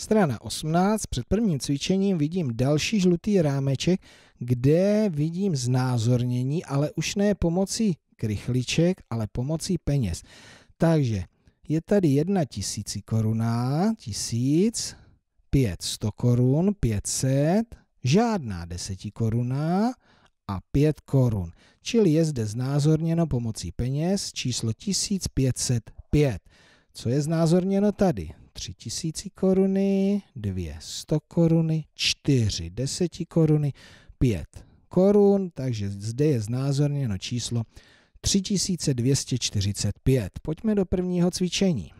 Strana 18, před prvním cvičením vidím další žlutý rámeček, kde vidím znázornění, ale už ne pomocí krychliček, ale pomocí peněz. Takže je tady jedna tisíci koruna, tisíc, pět sto korun, pětset, žádná deseti koruna a pět korun. Čili je zde znázorněno pomocí peněz číslo 1505. Co je znázorněno tady? tři tisíci koruny, dvě sto koruny, čtyři deseti koruny, pět korun, takže zde je znázorněno číslo 3245. Pojďme do prvního cvičení.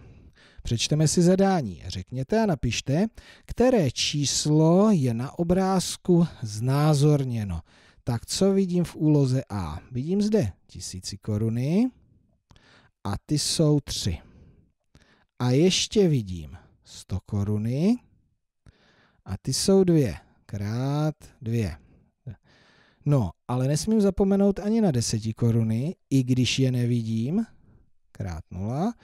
Přečteme si zadání. Řekněte a napište, které číslo je na obrázku znázorněno. Tak co vidím v úloze A? Vidím zde tisíci koruny a ty jsou tři. A ještě vidím 100 koruny. A ty jsou dvě. Krát dvě. No, ale nesmím zapomenout ani na 10 koruny, i když je nevidím. Krát nula.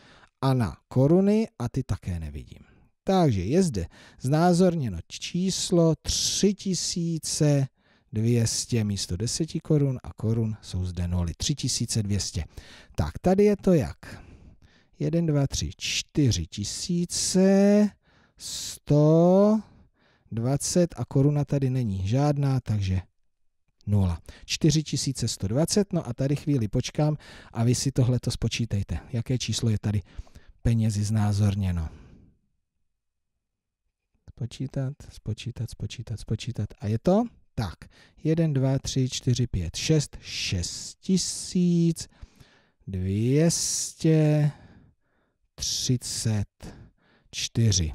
A na koruny a ty také nevidím. Takže je zde znázorněno číslo 3000 200 místo 10 korun a korun jsou zde 0, 3200. Tak tady je to jak? 1, 2, 3, 4 tisíce, 120 a koruna tady není žádná, takže 0. 4120, no a tady chvíli počkám a vy si tohle to spočítejte. Jaké číslo je tady penězi znázorněno? Spočítat, spočítat, spočítat, spočítat. A je to? Tak, 1, 2, 3, 4, 5, 6, 6 tisíc, 200, 34.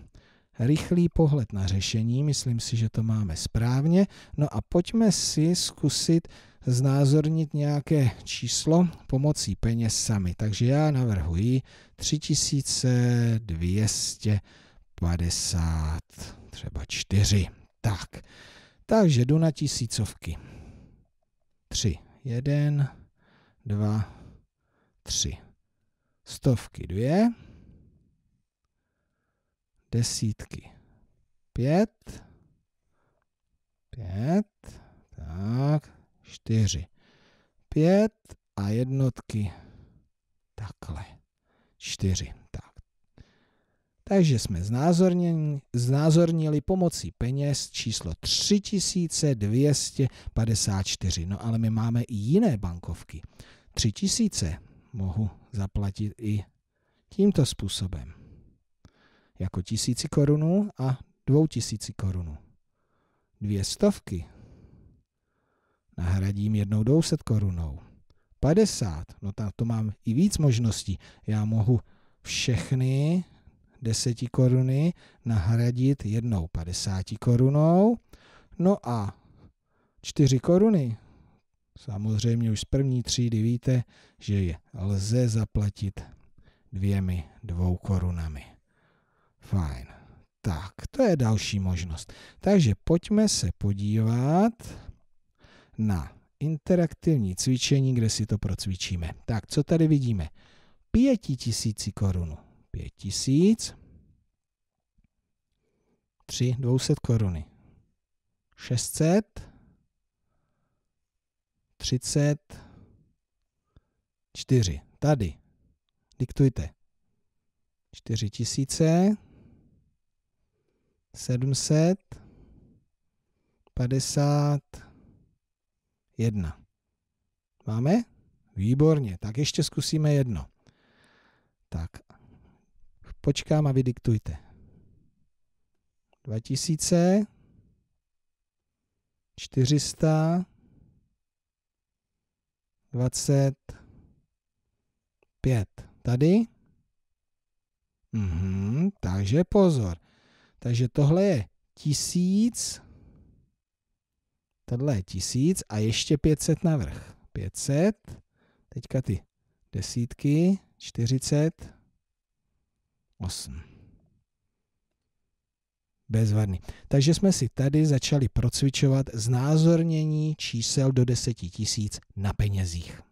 Rychlý pohled na řešení, myslím si, že to máme správně. No a pojďme si zkusit znázornit nějaké číslo pomocí peněz sami. Takže já navrhuji 3250, třeba 4. Tak, takže jdu na tisícovky. 3, 1, 2, 3. Stovky 2, desítky. Pět, pět, tak, čtyři. Pět a jednotky takhle. Čtyři, tak. Takže jsme znázornili, znázornili pomocí peněz číslo 3254. No ale my máme i jiné bankovky. 3000 mohu zaplatit i tímto způsobem jako tisíci korunu a dvou tisíci korunu. Dvě stovky nahradím jednou douset korunou. 50, no to mám i víc možností. Já mohu všechny deseti koruny nahradit jednou 50 korunou. No a čtyři koruny. Samozřejmě už z první třídy víte, že je lze zaplatit dvěmi dvou korunami. Fajn. Tak, to je další možnost. Takže pojďme se podívat na interaktivní cvičení, kde si to procvičíme. Tak, co tady vidíme? Pěti tisíci korun. Pět tisíc. Tři, dvouset koruny. Šestset. Třicet. Čtyři. Tady. Diktujte. Čtyři tisíce. 751. Máme? Výborně. Tak ještě zkusíme jedno. Tak, počkám a vydiktujte. 2000 400 25. Tady? Mhm, takže pozor. Takže tohle je tisíc, tohle je tisíc a ještě 500 navrh. 500, teďka ty desítky, 40, 8. Bezvadný. Takže jsme si tady začali procvičovat znázornění čísel do 10 tisíc na penězích.